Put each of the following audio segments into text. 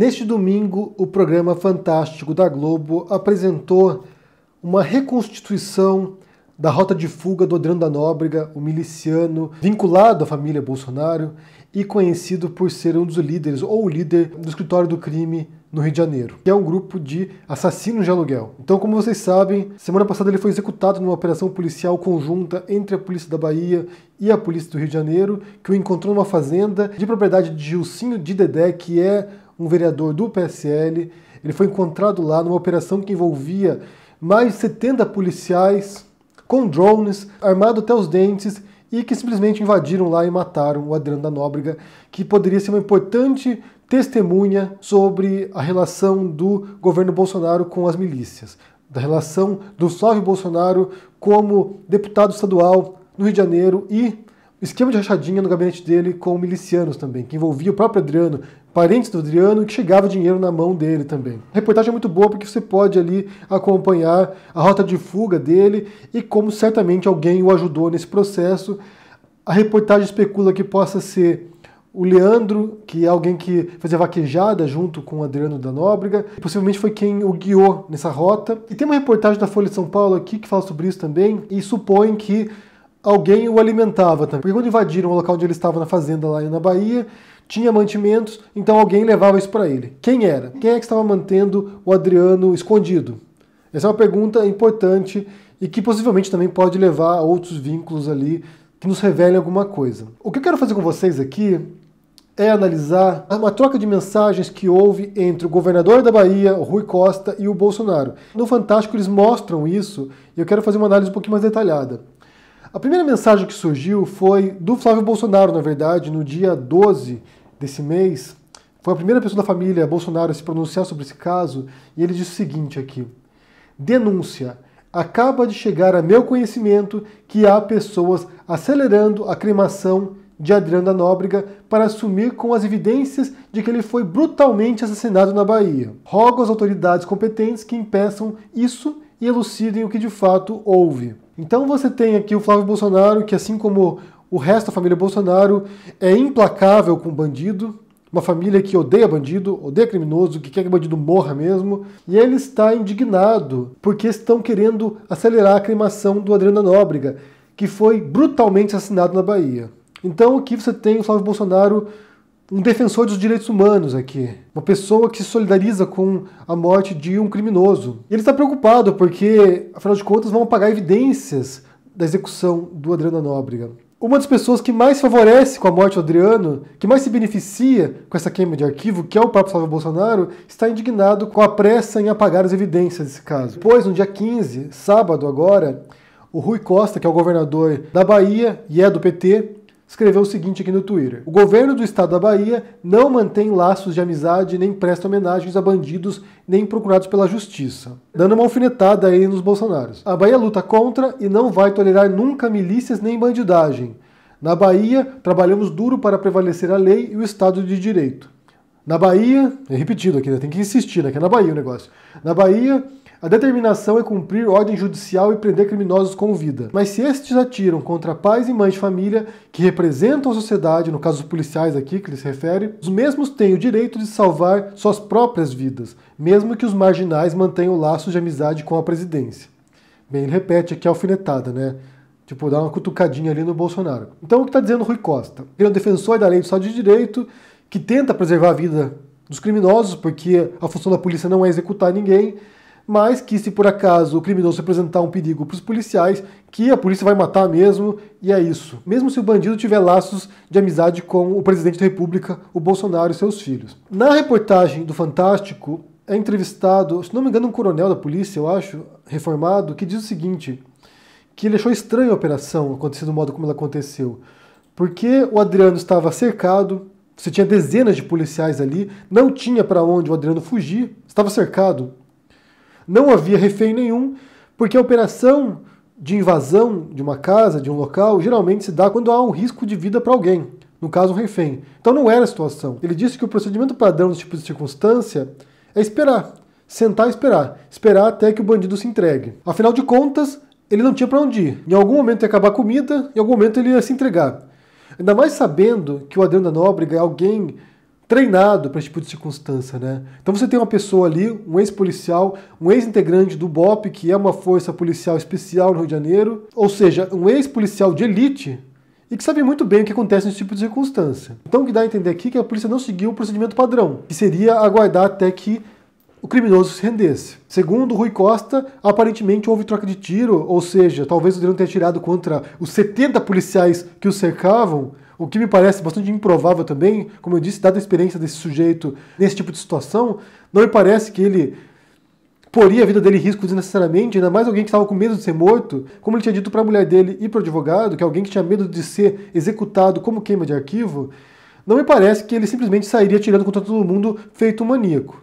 Neste domingo, o programa Fantástico da Globo apresentou uma reconstituição da rota de fuga do Adriano da Nóbrega, o um miliciano vinculado à família Bolsonaro e conhecido por ser um dos líderes ou o líder do escritório do crime no Rio de Janeiro, que é um grupo de assassinos de aluguel. Então, como vocês sabem, semana passada ele foi executado numa operação policial conjunta entre a polícia da Bahia e a polícia do Rio de Janeiro, que o encontrou numa fazenda de propriedade de Gilcinho de Dedé, que é um vereador do PSL. Ele foi encontrado lá numa operação que envolvia mais de 70 policiais com drones, armado até os dentes, e que simplesmente invadiram lá e mataram o Adriano da Nóbrega, que poderia ser uma importante testemunha sobre a relação do governo Bolsonaro com as milícias, da relação do Flávio Bolsonaro como deputado estadual no Rio de Janeiro e esquema de rachadinha no gabinete dele com milicianos também, que envolvia o próprio Adriano, parentes do Adriano, que chegava dinheiro na mão dele também. A reportagem é muito boa porque você pode ali acompanhar a rota de fuga dele e como certamente alguém o ajudou nesse processo. A reportagem especula que possa ser o Leandro, que é alguém que fazia vaquejada junto com o Adriano da Nóbrega, possivelmente foi quem o guiou nessa rota. E tem uma reportagem da Folha de São Paulo aqui que fala sobre isso também e supõe que alguém o alimentava também. Porque quando invadiram o local onde ele estava na fazenda lá na Bahia, tinha mantimentos, então alguém levava isso para ele. Quem era? Quem é que estava mantendo o Adriano escondido? Essa é uma pergunta importante e que possivelmente também pode levar a outros vínculos ali que nos revelem alguma coisa. O que eu quero fazer com vocês aqui é analisar uma troca de mensagens que houve entre o governador da Bahia, Rui Costa, e o Bolsonaro. No Fantástico eles mostram isso e eu quero fazer uma análise um pouquinho mais detalhada. A primeira mensagem que surgiu foi do Flávio Bolsonaro, na verdade, no dia 12 desse mês, foi a primeira pessoa da família Bolsonaro a se pronunciar sobre esse caso, e ele disse o seguinte aqui: denúncia. Acaba de chegar a meu conhecimento que há pessoas acelerando a cremação de Adriano da Nóbrega para assumir com as evidências de que ele foi brutalmente assassinado na Bahia. Rogo às autoridades competentes que impeçam isso e elucidem o que de fato houve. Então você tem aqui o Flávio Bolsonaro, que assim como o resto da família Bolsonaro é implacável com bandido, uma família que odeia bandido, odeia criminoso, que quer que bandido morra mesmo, e ele está indignado porque estão querendo acelerar a cremação do Adriano Nóbrega, que foi brutalmente assassinado na Bahia. Então aqui você tem o Flávio Bolsonaro, um defensor dos direitos humanos aqui, uma pessoa que se solidariza com a morte de um criminoso. Ele está preocupado porque, afinal de contas, vão apagar evidências da execução do Adriano Nóbrega uma das pessoas que mais favorece com a morte do Adriano, que mais se beneficia com essa queima de arquivo, que é o próprio Flávio Bolsonaro, está indignado com a pressa em apagar as evidências desse caso. Pois, no dia 15, sábado agora, o Rui Costa, que é o governador da Bahia e é do PT, escreveu o seguinte aqui no Twitter: O governo do estado da Bahia não mantém laços de amizade nem presta homenagens a bandidos nem procurados pela justiça, dando uma alfinetada aí nos bolsonaros. A Bahia luta contra e não vai tolerar nunca milícias nem bandidagem. Na Bahia, trabalhamos duro para prevalecer a lei e o Estado de Direito. Na Bahia, é repetido aqui, né? tem que insistir, né? Que é na Bahia o negócio. Na Bahia, a determinação é cumprir ordem judicial e prender criminosos com vida. Mas se estes atiram contra pais e mães de família que representam a sociedade, no caso os policiais aqui que ele se refere, os mesmos têm o direito de salvar suas próprias vidas, mesmo que os marginais mantenham laços de amizade com a presidência. Bem, ele repete aqui a alfinetada, né? Tipo, dar uma cutucadinha ali no Bolsonaro. Então, o que está dizendo Rui Costa? Ele é um defensor da lei do Estado de Direito, que tenta preservar a vida dos criminosos, porque a função da polícia não é executar ninguém, mas que se por acaso o criminoso apresentar um perigo para os policiais, que a polícia vai matar mesmo, e é isso. Mesmo se o bandido tiver laços de amizade com o presidente da República, o Bolsonaro e seus filhos. Na reportagem do Fantástico, é entrevistado, se não me engano, um coronel da polícia, eu acho, reformado, que diz o seguinte, que ele achou estranha a operação acontecer do modo como ela aconteceu, porque o Adriano estava cercado, você tinha dezenas de policiais ali, não tinha para onde o Adriano fugir, estava cercado, não havia refém nenhum, porque a operação de invasão de uma casa, de um local, geralmente se dá quando há um risco de vida para alguém, no caso um refém. Então não era a situação. Ele disse que o procedimento padrão nesse tipo de circunstância é esperar, sentar e esperar, esperar até que o bandido se entregue. Afinal de contas, ele não tinha para onde ir. Em algum momento ia acabar a comida, em algum momento ele ia se entregar. Ainda mais sabendo que o Adriano da Nóbrega é alguém treinado para esse tipo de circunstância, né? Então você tem uma pessoa ali, um ex-policial, um ex-integrante do BOP, que é uma força policial especial no Rio de Janeiro, ou seja, um ex-policial de elite e que sabe muito bem o que acontece nesse tipo de circunstância. Então o que dá a entender aqui é que a polícia não seguiu o procedimento padrão, que seria aguardar até que o criminoso se rendesse. Segundo Rui Costa, aparentemente houve troca de tiro, ou seja, talvez o Adriano tenha atirado contra os 70 policiais que o cercavam, o que me parece bastante improvável também, como eu disse, dada a experiência desse sujeito nesse tipo de situação, não me parece que ele poria a vida dele em risco desnecessariamente, ainda mais alguém que estava com medo de ser morto, como ele tinha dito para a mulher dele e para o advogado, que alguém que tinha medo de ser executado como queima de arquivo, não me parece que ele simplesmente sairia atirando contra todo mundo feito um maníaco.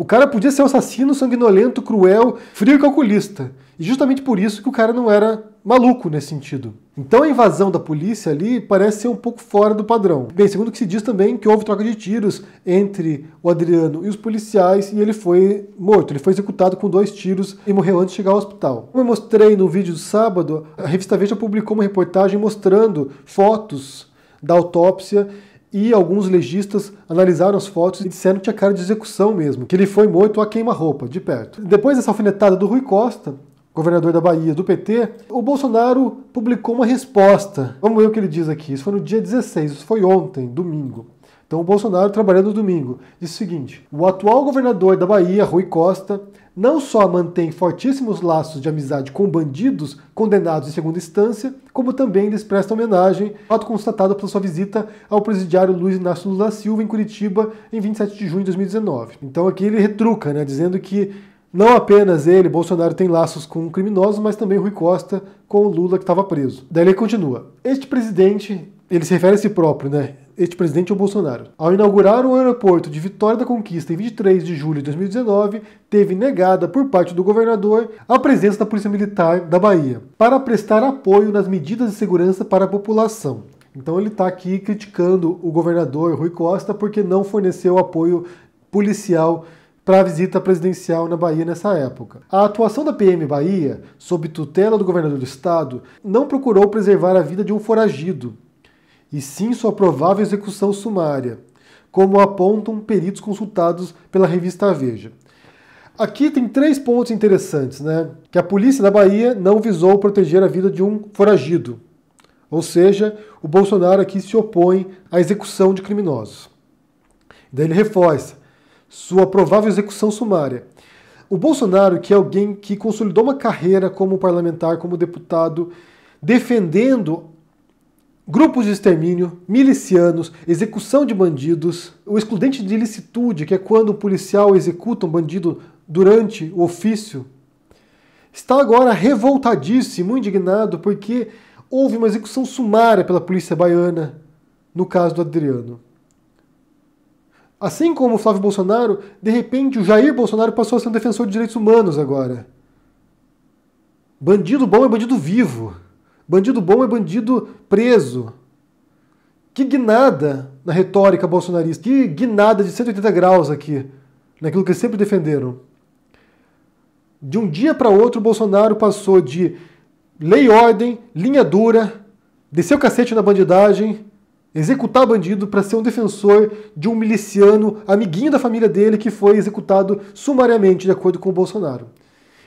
O cara podia ser um assassino, sanguinolento, cruel, frio e calculista. E justamente por isso que o cara não era maluco nesse sentido. Então a invasão da polícia ali parece ser um pouco fora do padrão. Bem, segundo o que se diz também, que houve troca de tiros entre o Adriano e os policiais e ele foi morto. Ele foi executado com dois tiros e morreu antes de chegar ao hospital. Como eu mostrei no vídeo do sábado, a revista Veja publicou uma reportagem mostrando fotos da autópsia e alguns legistas analisaram as fotos e disseram que tinha cara de execução mesmo, que ele foi morto a queima-roupa, de perto. Depois dessa alfinetada do Rui Costa, governador da Bahia do PT, o Bolsonaro publicou uma resposta. Vamos ver o que ele diz aqui. Isso foi no dia 16, isso foi ontem, domingo. Então o Bolsonaro trabalhando no domingo. Disse o seguinte: o atual governador da Bahia, Rui Costa, não só mantém fortíssimos laços de amizade com bandidos condenados em segunda instância, como também lhes presta homenagem, fato constatado pela sua visita ao presidiário Luiz Inácio Lula Silva em Curitiba em 27 de junho de 2019. Então aqui ele retruca, né, dizendo que não apenas ele, Bolsonaro, tem laços com criminosos, mas também Rui Costa com o Lula que estava preso. Daí ele continua. Este presidente, ele se refere a si próprio, né? este presidente é o Bolsonaro. Ao inaugurar o aeroporto de Vitória da Conquista em 23 de julho de 2019, teve negada por parte do governador a presença da Polícia Militar da Bahia para prestar apoio nas medidas de segurança para a população. Então ele está aqui criticando o governador Rui Costa porque não forneceu apoio policial para a visita presidencial na Bahia nessa época. A atuação da PM Bahia, sob tutela do governador do estado, não procurou preservar a vida de um foragido, e sim sua provável execução sumária, como apontam peritos consultados pela revista Veja. Aqui tem três pontos interessantes, né? Que a polícia da Bahia não visou proteger a vida de um foragido, ou seja, o Bolsonaro aqui se opõe à execução de criminosos. Daí ele reforça sua provável execução sumária. O Bolsonaro, que é alguém que consolidou uma carreira como parlamentar, como deputado, defendendo grupos de extermínio, milicianos, execução de bandidos, o excludente de ilicitude, que é quando o policial executa um bandido durante o ofício, está agora revoltadíssimo, indignado, porque houve uma execução sumária pela polícia baiana no caso do Adriano. Assim como o Flávio Bolsonaro, de repente o Jair Bolsonaro passou a ser um defensor de direitos humanos agora. Bandido bom é bandido vivo. Bandido bom é bandido preso. Que guinada na retórica bolsonarista, que guinada de 180 graus aqui, naquilo que eles sempre defenderam. De um dia para outro, Bolsonaro passou de lei e ordem, linha dura, descer o cacete na bandidagem, executar bandido para ser um defensor de um miliciano, amiguinho da família dele, que foi executado sumariamente, de acordo com o Bolsonaro.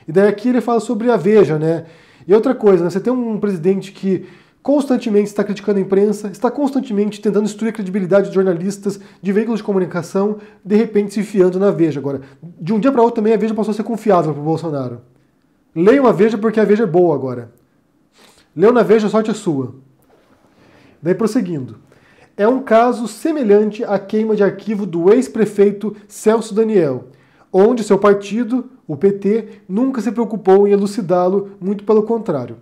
E daí aqui ele fala sobre a Veja, né? E outra coisa, né, você tem um presidente que constantemente está criticando a imprensa, está constantemente tentando destruir a credibilidade de jornalistas, de veículos de comunicação, de repente se enfiando na Veja. Agora, de um dia para outro também a Veja passou a ser confiável para o Bolsonaro. Leiam a Veja porque a Veja é boa agora. Leu na Veja, a sorte é sua. Daí prosseguindo. É um caso semelhante à queima de arquivo do ex-prefeito Celso Daniel, onde seu partido, o PT nunca se preocupou em elucidá-lo, muito pelo contrário.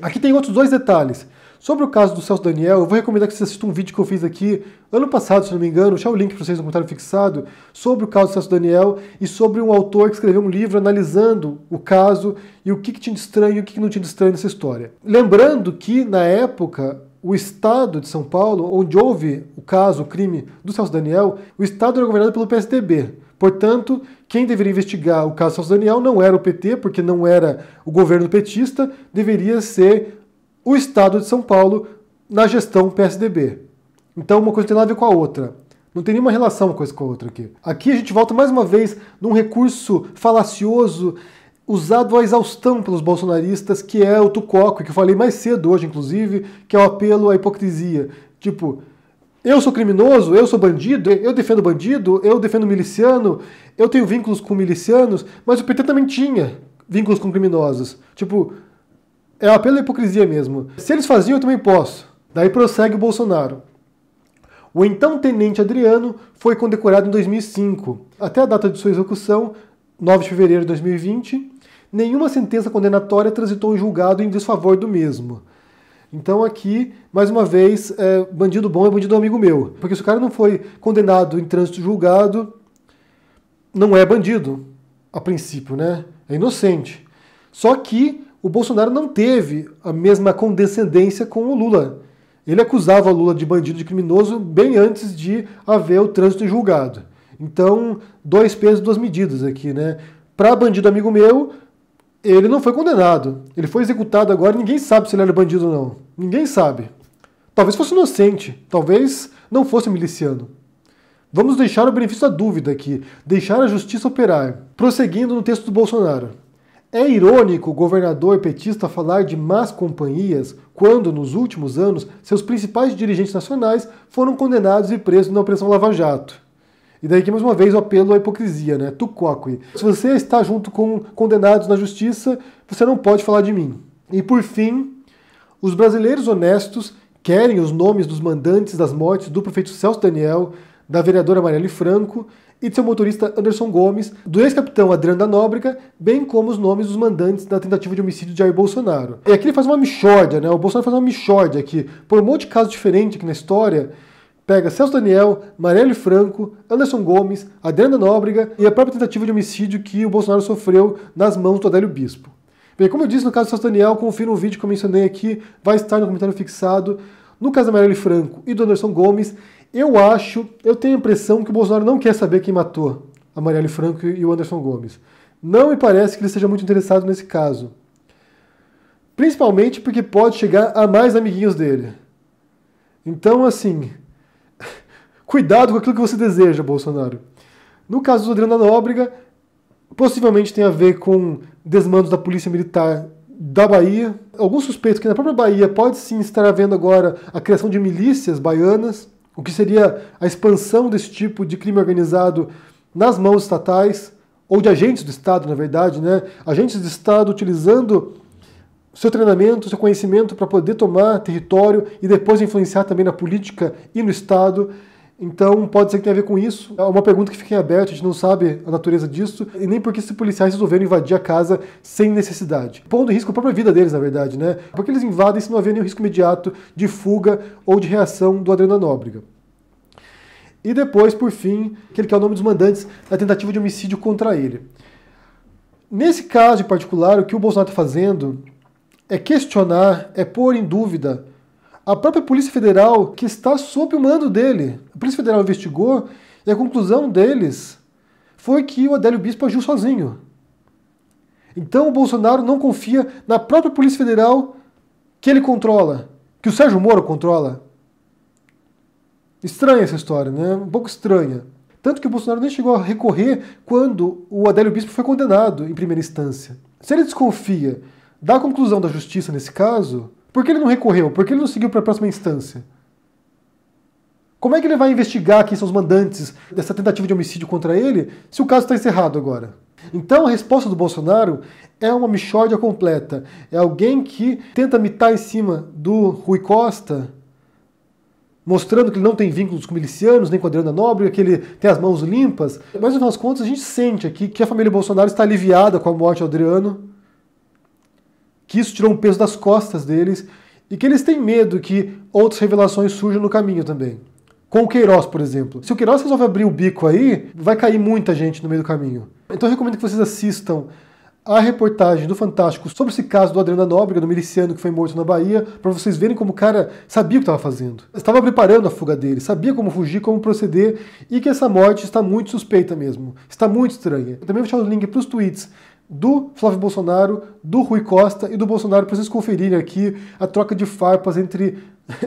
Aqui tem outros dois detalhes. Sobre o caso do Celso Daniel, eu vou recomendar que você assista um vídeo que eu fiz aqui ano passado, se não me engano, deixar o link para vocês no comentário fixado, sobre o caso do Celso Daniel e sobre um autor que escreveu um livro analisando o caso e o que, que tinha de estranho e o que, que não tinha de estranho nessa história. Lembrando que, na época, o estado de São Paulo, onde houve o caso, o crime do Celso Daniel, o estado era governado pelo PSDB. Portanto, quem deveria investigar o caso Celso Daniel não era o PT, porque não era o governo petista, deveria ser o Estado de São Paulo na gestão PSDB. Então uma coisa tem nada a ver com a outra. Não tem nenhuma relação uma coisa com a outra aqui. Aqui a gente volta mais uma vez num recurso falacioso usado à exaustão pelos bolsonaristas, que é o Tucoco, que eu falei mais cedo hoje, inclusive, que é o apelo à hipocrisia. Tipo, eu sou criminoso, eu sou bandido, eu defendo bandido, eu defendo miliciano, eu tenho vínculos com milicianos, mas o PT também tinha vínculos com criminosos. Tipo, é o apelo à hipocrisia mesmo. Se eles faziam, eu também posso. Daí prossegue o Bolsonaro. O então tenente Adriano foi condecorado em 2005. Até a data de sua execução, 9 de fevereiro de 2020, nenhuma sentença condenatória transitou em julgado em desfavor do mesmo. Então aqui, mais uma vez, é, bandido bom é bandido amigo meu. Porque se o cara não foi condenado em trânsito julgado, não é bandido, a princípio, né? É inocente. Só que o Bolsonaro não teve a mesma condescendência com o Lula. Ele acusava o Lula de bandido, de criminoso, bem antes de haver o trânsito em julgado. Então, dois pesos, duas medidas aqui, né? Para bandido amigo meu, ele não foi condenado. Ele foi executado agora, ninguém sabe se ele era bandido ou não. Ninguém sabe. Talvez fosse inocente, talvez não fosse miliciano. Vamos deixar o benefício da dúvida aqui, deixar a justiça operar. Prosseguindo no texto do Bolsonaro. É irônico o governador petista falar de más companhias quando, nos últimos anos, seus principais dirigentes nacionais foram condenados e presos na Operação Lava Jato. E daí que mais uma vez o apelo à hipocrisia, né? Tucoque. Se você está junto com condenados na justiça, você não pode falar de mim. E por fim, os brasileiros honestos querem os nomes dos mandantes das mortes do prefeito Celso Daniel, da vereadora Marielle Franco e de seu motorista Anderson Gomes, do ex-capitão Adriano da Nóbrega, bem como os nomes dos mandantes da tentativa de homicídio de Jair Bolsonaro. E aqui ele faz uma michórdia, né? O Bolsonaro faz uma michórdia aqui, por um monte de casos diferentes aqui na história, pega Celso Daniel, Marielle Franco, Anderson Gomes, Adriana Nóbrega e a própria tentativa de homicídio que o Bolsonaro sofreu nas mãos do Adélio Bispo. Bem, como eu disse no caso do Celso Daniel, confira um vídeo que eu mencionei aqui, vai estar no comentário fixado. No caso da Marielle Franco e do Anderson Gomes, eu acho, eu tenho a impressão que o Bolsonaro não quer saber quem matou a Marielle Franco e o Anderson Gomes. Não me parece que ele seja muito interessado nesse caso. Principalmente porque pode chegar a mais amiguinhos dele. Então, assim, cuidado com aquilo que você deseja, Bolsonaro. No caso do Adriano da Nóbrega, possivelmente tem a ver com desmandos da Polícia Militar da Bahia. Alguns suspeitos que na própria Bahia pode sim estar havendo agora a criação de milícias baianas o que seria a expansão desse tipo de crime organizado nas mãos estatais, ou de agentes do Estado, na verdade, né? agentes do Estado utilizando seu treinamento, seu conhecimento para poder tomar território e depois influenciar também na política e no Estado. Então, pode ser que tenha a ver com isso. É uma pergunta que fica em aberto, a gente não sabe a natureza disso, e nem porque esses policiais resolveram invadir a casa sem necessidade. Pondo em risco a própria vida deles, na verdade, né? Porque eles invadem se não havia nenhum risco imediato de fuga ou de reação do Adriano Nóbrega. E depois, por fim, aquele que é o nome dos mandantes da tentativa de homicídio contra ele. Nesse caso em particular, o que o Bolsonaro está fazendo é questionar, é pôr em dúvida a própria Polícia Federal, que está sob o mando dele, a Polícia Federal investigou e a conclusão deles foi que o Adélio Bispo agiu sozinho. Então o Bolsonaro não confia na própria Polícia Federal que ele controla, que o Sérgio Moro controla. Estranha essa história, né? Um pouco estranha. Tanto que o Bolsonaro nem chegou a recorrer quando o Adélio Bispo foi condenado em primeira instância. Se ele desconfia da conclusão da justiça nesse caso, por que ele não recorreu? Por que ele não seguiu para a próxima instância? Como é que ele vai investigar quem são os mandantes dessa tentativa de homicídio contra ele se o caso está encerrado agora? Então a resposta do Bolsonaro é uma michórdia completa. É alguém que tenta mitar em cima do Rui Costa, mostrando que ele não tem vínculos com milicianos, nem com Adriana Nobre, que ele tem as mãos limpas. Mas no final das contas a gente sente aqui que a família Bolsonaro está aliviada com a morte do Adriano, que isso tirou um peso das costas deles e que eles têm medo que outras revelações surjam no caminho também. Com o Queiroz, por exemplo. Se o Queiroz resolve abrir o bico aí, vai cair muita gente no meio do caminho. Então eu recomendo que vocês assistam a reportagem do Fantástico sobre esse caso do Adriano Nóbrega, do miliciano que foi morto na Bahia, para vocês verem como o cara sabia o que estava fazendo. Estava preparando a fuga dele, sabia como fugir, como proceder e que essa morte está muito suspeita mesmo. Está muito estranha. Eu também vou deixar o link para os tweets do Flávio Bolsonaro, do Rui Costa e do Bolsonaro, para vocês conferirem aqui a troca de farpas entre,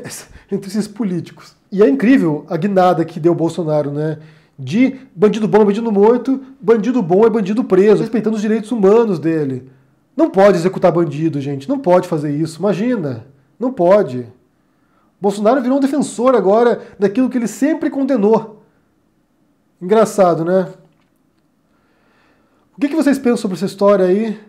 entre esses políticos. E é incrível a guinada que deu Bolsonaro, né? De bandido bom é bandido morto, bandido bom é bandido preso, respeitando os direitos humanos dele. Não pode executar bandido, gente, não pode fazer isso, imagina, não pode. Bolsonaro virou um defensor agora daquilo que ele sempre condenou. Engraçado, né? O que, que vocês pensam sobre essa história aí?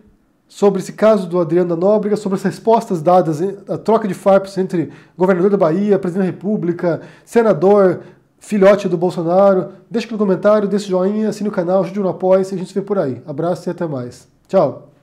Sobre esse caso do Adriano da Nóbrega, sobre as respostas dadas, a troca de farpos entre governador da Bahia, presidente da República, senador, filhote do Bolsonaro. Deixa aqui no comentário, deixa o joinha, assine o canal, ajude no apoio, a gente se vê por aí. Abraço e até mais. Tchau!